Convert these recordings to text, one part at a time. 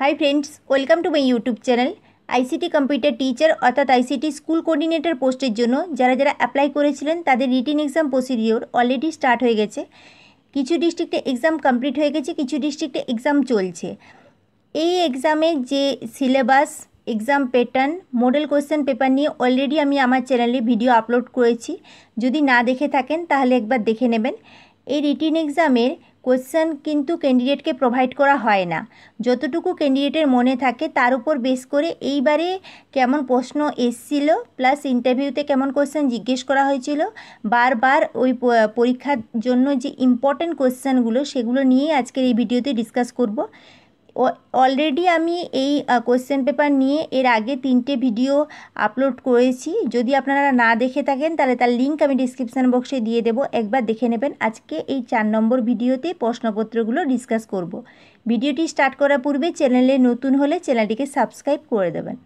high friends welcome to my YouTube channel ICT computer teacher অর্থাৎ ICT school coordinator পোস্টের জন্য যারা যারা অ্যাপ্লাই করেছিলেন তাদের written exam procedure already start হয়ে গেছে কিছু ডিস্ট্রিক্টে এক্সাম কমপ্লিট হয়ে গেছে কিছু ডিস্ট্রিক্টে এক্সাম চলছে এই এক্সামে যে syllabus exam pattern model question paper নিয়ে অলরেডি আমি আমার চ্যানেলে ভিডিও আপলোড করেছি যদি না দেখে থাকেন তাহলে একবার দেখে নেবেন এই রিটিন এক্সামের কোশ্চেন কিন্তু ক্যান্ডিডেটকে প্রোভাইড করা হয় না যতটুকু ক্যান্ডিডেটের মনে থাকে তার উপর বেস করে এইবারে কেমন প্রশ্ন এসছিল প্লাস ইন্টারভিউতে কেমন কোশ্চেন জিজ্ঞেস করা হয়েছিল বারবার ওই পরীক্ষার জন্য যে ইম্পর্টেন্ট কোশ্চেনগুলো সেগুলো নিয়েই আজকের এই ভিডিওতে ডিসকাস করব অলরেডি আমি এই কোশ্চেন পেপার নিয়ে এর আগে তিনটে ভিডিও আপলোড করেছি যদি আপনারা না দেখে থাকেন তাহলে তার লিঙ্ক আমি ডিসক্রিপশান বক্সে দিয়ে দেব একবার দেখে নেবেন আজকে এই চার নম্বর ভিডিওতে প্রশ্নপত্রগুলো ডিসকাস করব ভিডিওটি স্টার্ট করার পূর্বে চ্যানেলে নতুন হলে চ্যানেলটিকে সাবস্ক্রাইব করে দেবেন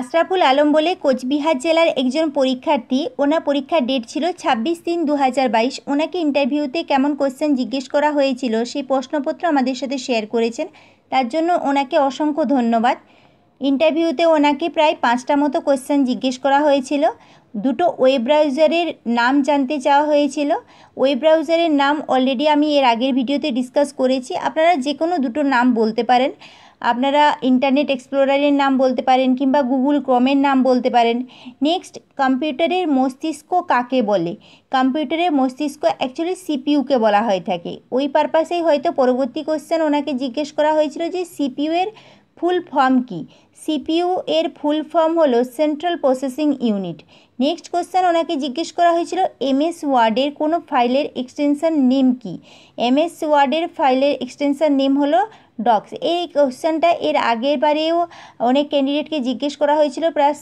আশরাফুল আলম বলে কোচবিহার জেলার একজন পরীক্ষার্থী ওনার পরীক্ষার ডেট ছিল ছাব্বিশ তিন দু হাজার বাইশ ওনাকে ইন্টারভিউতে কেমন কোশ্চেন জিজ্ঞেস করা হয়েছিল সেই প্রশ্নপত্র আমাদের সাথে শেয়ার করেছেন তার জন্য ওনাকে অসংখ্য ধন্যবাদ ইন্টারভিউতে ওনাকে প্রায় পাঁচটা মতো কোয়েশ্চেন জিজ্ঞেস করা হয়েছিল দুটো ওয়েব ব্রাউজারের নাম জানতে চাওয়া হয়েছিল ওয়েব ব্রাউজারের নাম অলরেডি আমি এর আগের ভিডিওতে ডিসকাস করেছি আপনারা যে কোনো দুটো নাম বলতে পারেন আপনারা ইন্টারনেট এক্সপ্লোরারের নাম বলতে পারেন কিংবা গুগল ক্রমের নাম বলতে পারেন নেক্সট কম্পিউটারের মস্তিষ্ক কাকে বলে কম্পিউটারের মস্তিষ্ক অ্যাকচুয়ালি সিপিইউকে বলা হয়ে থাকে ওই পারপাসেই হয়তো পরবর্তী কোশ্চেন ওনাকে জিজ্ঞেস করা হয়েছিল যে সিপিইউ এর ফুল ফর্ম কি সিপিইউ এর ফুল ফর্ম হলো central processing unit next question ওনাকে জিজ্ঞেস করা হয়েছিল এমএস ওয়ার্ডের কোনো ফাইলের এক্সটেনশন নেম কি এমএস ওয়ার্ডের ফাইলের এক্সটেনশন নেম হলো ডগস এই কোশ্চেনটা এর আগের বারেও অনেক ক্যান্ডিডেটকে জিজ্ঞেস করা হয়েছিল প্লাস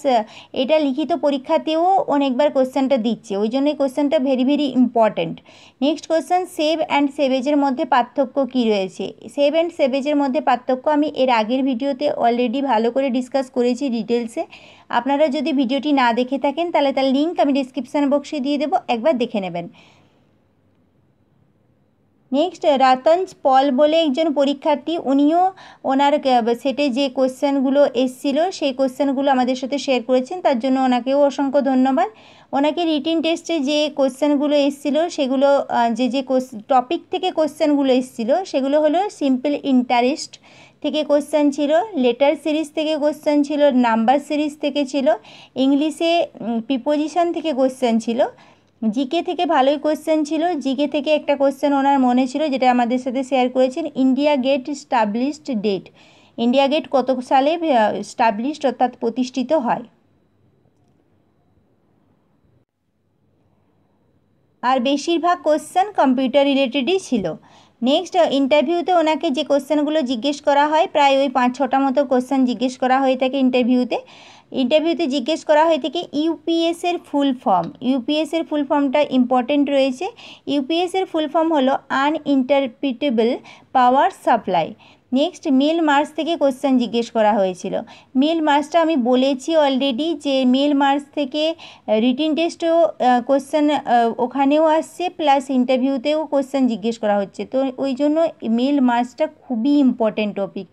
এটা লিখিত পরীক্ষাতেও অনেকবার কোশ্চেনটা দিচ্ছে ওই জন্য কোশ্চেনটা very very important next question save and সেভেজের মধ্যে পার্থক্য কি রয়েছে সেভ অ্যান্ড সেভেজের মধ্যে পার্থক্য আমি এর আগের ভিডিওতে অলরেডি ভালো করে ডিসকাস করেছি ডিটেলসে আপনারা যদি ভিডিওটি না দেখে থাকেন তাহলে তার লিঙ্ক আমি ডিসক্রিপশান বক্সে দিয়ে দেবো একবার দেখে নেবেন নেক্সট রাতঞ্জ পল বলে একজন পরীক্ষার্থী উনিও ওনার সেটে যে কোশ্চেনগুলো এসছিল সেই কোশ্চেনগুলো আমাদের সাথে শেয়ার করেছেন তার জন্য ওনাকেও অসংখ্য ধন্যবাদ ওনাকে রিটিন টেস্টে যে কোশ্চেনগুলো এসছিল সেগুলো যে যে টপিক থেকে কোশ্চেনগুলো এসছিল সেগুলো হলো সিম্পল ইন্টারেস্ট থেকে কোশ্চেন ছিল লেটার সিরিজ থেকে কোশ্চেন ছিল নাম্বার সিরিজ থেকে ছিল ইংলিশে প্রিপোজিশন থেকে কোশ্চেন ছিল জিকে থেকে ভালোই কোয়েশ্চেন ছিল জিকে থেকে একটা কোয়েশ্চেন ওনার মনে ছিল যেটা আমাদের সাথে শেয়ার করেছেন India Gate established date India Gate কত সালে স্টাবলিশড অর্থাৎ প্রতিষ্ঠিত হয় আর বেশিরভাগ কোয়েশ্চেন কম্পিউটার রিলেটেডই ছিল নেক্সট ইন্টারভিউতে uh, ওনাকে যে কোশ্চেনগুলো জিজ্ঞেস করা হয় প্রায় ওই পাঁচ ছটা মতো কোশ্চেন জিজ্ঞেস করা হয়ে থাকে ইন্টারভিউতে ইন্টারভিউতে জিজ্ঞেস করা হয়ে থাকে ইউপিএসের ফুল ফর্ম ইউপিএসের ফুল ফর্মটা ইম্পর্টেন্ট রয়েছে ইউপিএসের ফুল ফর্ম হলো uninterruptible power supply next mail merge থেকে কোশ্চেন জিজ্ঞেস করা হয়েছিল মেল মার্সটা আমি বলেছি অলরেডি যে মেল মার্স থেকে রিটিন টেস্টেও কোশ্চেন ওখানেও আসছে প্লাস ইন্টারভিউতেও কোশ্চেন জিজ্ঞেস করা হচ্ছে তো ওই জন্য মেল মার্চটা খুবই ইম্পর্ট্যান্ট টপিক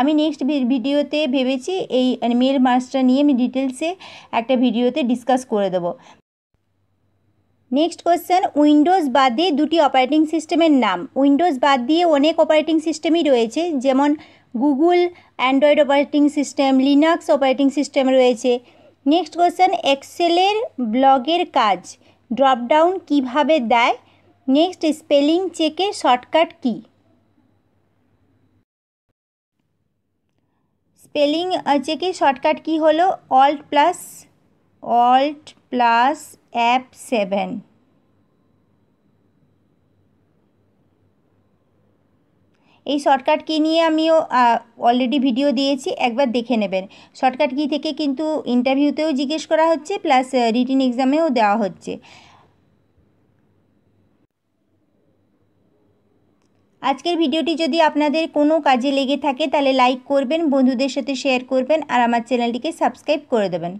আমি নেক্সট ভিডিওতে ভেবেছি এই মেল মার্চটা মানে নিয়ে আমি ডিটেলসে একটা ভিডিওতে ডিসকাস করে দেবো নেক্সট কোয়েশ্চেন উইন্ডোজ বাদ দিয়ে দুটি অপারেটিং সিস্টেমের নাম উইন্ডোজ বাদ দিয়ে অনেক অপারেটিং সিস্টেমই রয়েছে যেমন Google Android operating system Linux operating system রয়েছে নেক্সট কোয়েশ্চেন এক্সেলের ব্লগের কাজ ড্রপডাউন কিভাবে দেয় নেক্সট স্পেলিং চেকে শর্টকাট কি স্পেলিং চেকে শর্টকাট কি হলো alt plus alt plus F seven এই শর্টকাট কি নিয়ে আমিও অলরেডি ভিডিও দিয়েছি একবার দেখে নেবেন শর্টকাট কি থেকে কিন্তু ইন্টারভিউতেও জিজ্ঞেস করা হচ্ছে প্লাস রিটিন এক্সামেও দেওয়া হচ্ছে আজকের ভিডিওটি যদি আপনাদের কোনো কাজে লেগে থাকে তাহলে লাইক করবেন বন্ধুদের সাথে শেয়ার করবেন আর আমার চ্যানেলটিকে সাবস্ক্রাইব করে দেবেন